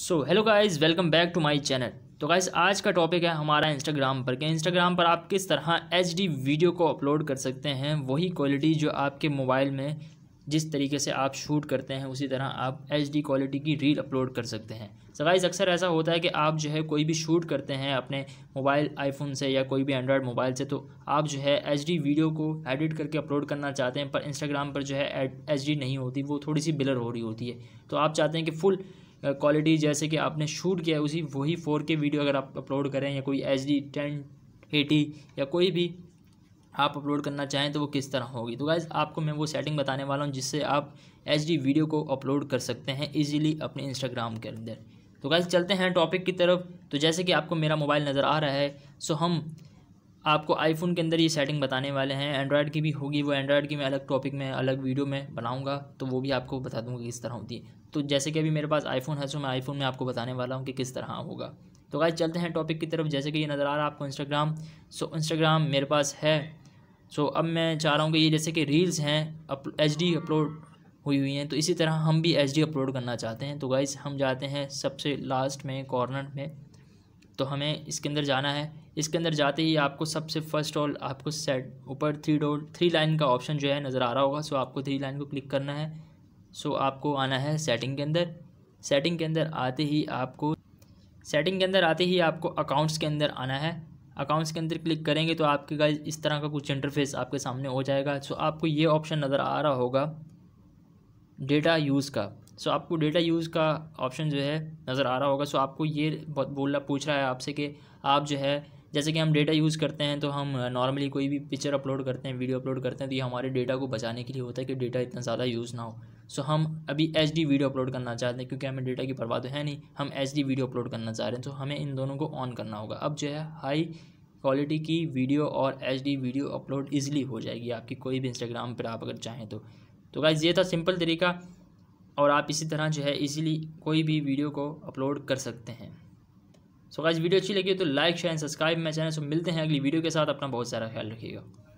so hello guys welcome back to my channel तो guys आज का टॉपिक है हमारा इंस्टाग्राम पर कि इंस्टाग्राम पर आप किस तरह एच वीडियो को अपलोड कर सकते हैं वही क्वालिटी जो आपके मोबाइल में जिस तरीके से आप शूट करते हैं उसी तरह आप एच क्वालिटी की रील अपलोड कर सकते हैं सो गाइज़ अक्सर ऐसा होता है कि आप जो है कोई भी शूट करते हैं अपने मोबाइल आईफोन से या कोई भी एंड्रॉयड मोबाइल से तो आप जो है एच वीडियो को एडिट करके अपलोड करना चाहते हैं पर इंस्टाग्राम पर जो है एच नहीं होती वो थोड़ी सी बिलर हो रही होती है तो आप चाहते हैं कि फुल क्वालिटी जैसे कि आपने शूट किया है उसी वही फोर के वीडियो अगर आप अपलोड करें या कोई एच डी टेन एटी या कोई भी आप अपलोड करना चाहें तो वो किस तरह होगी तो गाइज़ आपको मैं वो सेटिंग बताने वाला हूँ जिससे आप एच डी वीडियो को अपलोड कर सकते हैं ईजिली अपने इंस्टाग्राम के अंदर तो गाइज़ चलते हैं टॉपिक की तरफ तो जैसे कि आपको मेरा मोबाइल नज़र आ रहा है सो हम आपको आईफोन के अंदर ये सेटिंग बताने वाले हैं एंड्रॉयड की भी होगी वो एंड्रॉयड की मैं अलग टॉपिक में अलग वीडियो में बनाऊंगा तो वो भी आपको बता दूंगा किस तरह होती है तो जैसे कि अभी मेरे पास आईफोन है तो मैं आईफोन में आपको बताने वाला हूँ कि किस तरह होगा तो गाइज चलते हैं टॉपिक की तरफ जैसे कि ये नज़र आ रहा है आपको इंस्टाग्राम सो इंस्टाग्राम मेरे पास है सो अब मैं चाह रहा हूँ कि ये जैसे कि रील्स हैं एच डी अपलोड हुई हुई हैं तो इसी तरह हम भी एच डी अपलोड करना चाहते हैं तो गाइज़ हम जाते हैं सबसे लास्ट में कॉर्नर में तो हमें इसके अंदर जाना है इसके अंदर जाते ही आपको सबसे फर्स्ट ऑल आपको सेट ऊपर थ्री डोर थ्री लाइन का ऑप्शन जो है नज़र आ रहा होगा सो आपको थ्री लाइन को क्लिक करना है सो आपको आना है सेटिंग के अंदर सेटिंग के अंदर आते ही आपको सेटिंग के अंदर आते ही आपको अकाउंट्स के अंदर आना है अकाउंट्स के अंदर क्लिक करेंगे तो आपके गाइज इस तरह का कुछ इंटरफेस आपके सामने हो जाएगा सो आपको ये ऑप्शन नज़र आ रहा होगा डेटा यूज़ का सो आपको डेटा यूज़ का ऑप्शन जो है नज़र आ रहा होगा सो आपको ये बोलना पूछ रहा है आपसे कि आप जो है जैसे कि हम डेटा यूज़ करते हैं तो हम नॉर्मली कोई भी पिक्चर अपलोड करते हैं वीडियो अपलोड करते हैं तो ये हमारे डेटा को बचाने के लिए होता है कि डेटा इतना ज़्यादा यूज़ ना हो सो हम अभी एच वीडियो अपलोड करना चाहते हैं क्योंकि हमें डेटा की परवाह तो है नहीं हम एच वीडियो अपलोड करना चाह रहे हैं तो हमें इन दोनों को ऑन करना होगा अब जो है हाई क्वालिटी की वीडियो और एच वीडियो अपलोड ईजिली हो जाएगी आपकी कोई भी इंस्टाग्राम पर आप अगर चाहें तो तो गाइज़ ये था सिंपल तरीका और आप इसी तरह जो है इजीली कोई भी वीडियो को अपलोड कर सकते हैं सो so, गाइस वीडियो अच्छी लगी तो लाइक शेयर एंड सब्सक्राइब मैं चैनल से मिलते हैं अगली वीडियो के साथ अपना बहुत सारा ख्याल रखिएगा